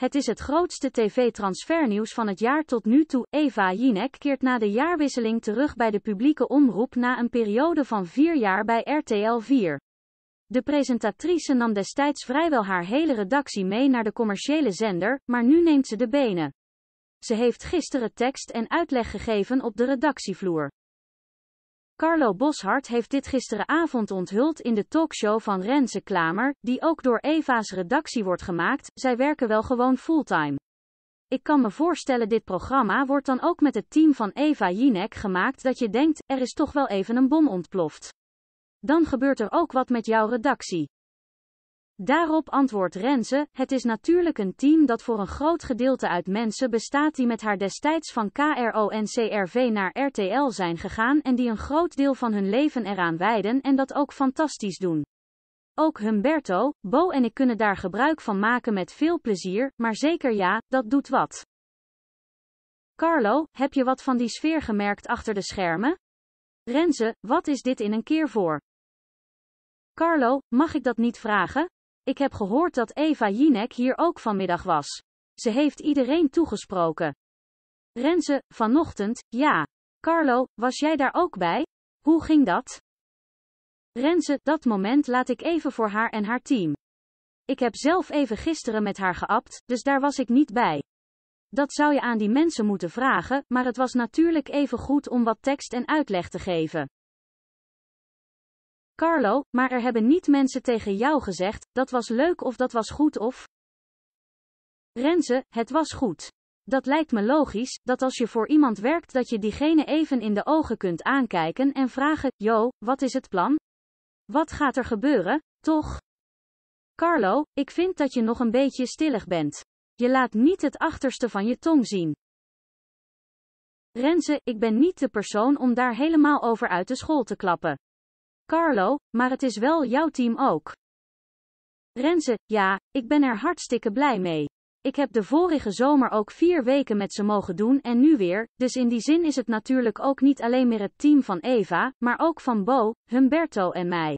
Het is het grootste tv-transfernieuws van het jaar tot nu toe. Eva Jinek keert na de jaarwisseling terug bij de publieke omroep na een periode van vier jaar bij RTL 4. De presentatrice nam destijds vrijwel haar hele redactie mee naar de commerciële zender, maar nu neemt ze de benen. Ze heeft gisteren tekst en uitleg gegeven op de redactievloer. Carlo Boshart heeft dit gisteravond onthuld in de talkshow van Renze Klamer, die ook door Eva's redactie wordt gemaakt. Zij werken wel gewoon fulltime. Ik kan me voorstellen dit programma wordt dan ook met het team van Eva Jinek gemaakt dat je denkt, er is toch wel even een bom ontploft. Dan gebeurt er ook wat met jouw redactie. Daarop antwoordt Renze, het is natuurlijk een team dat voor een groot gedeelte uit mensen bestaat die met haar destijds van KRO en CRV naar RTL zijn gegaan en die een groot deel van hun leven eraan wijden en dat ook fantastisch doen. Ook Humberto, Bo en ik kunnen daar gebruik van maken met veel plezier, maar zeker ja, dat doet wat. Carlo, heb je wat van die sfeer gemerkt achter de schermen? Renze, wat is dit in een keer voor? Carlo, mag ik dat niet vragen? Ik heb gehoord dat Eva Jinek hier ook vanmiddag was. Ze heeft iedereen toegesproken. Renze, vanochtend, ja. Carlo, was jij daar ook bij? Hoe ging dat? Renze, dat moment laat ik even voor haar en haar team. Ik heb zelf even gisteren met haar geapt, dus daar was ik niet bij. Dat zou je aan die mensen moeten vragen, maar het was natuurlijk even goed om wat tekst en uitleg te geven. Carlo, maar er hebben niet mensen tegen jou gezegd, dat was leuk of dat was goed of... Renze, het was goed. Dat lijkt me logisch, dat als je voor iemand werkt dat je diegene even in de ogen kunt aankijken en vragen, yo, wat is het plan? Wat gaat er gebeuren, toch? Carlo, ik vind dat je nog een beetje stillig bent. Je laat niet het achterste van je tong zien. Renze, ik ben niet de persoon om daar helemaal over uit de school te klappen. Carlo, maar het is wel jouw team ook. Renze, ja, ik ben er hartstikke blij mee. Ik heb de vorige zomer ook vier weken met ze mogen doen en nu weer, dus in die zin is het natuurlijk ook niet alleen meer het team van Eva, maar ook van Bo, Humberto en mij.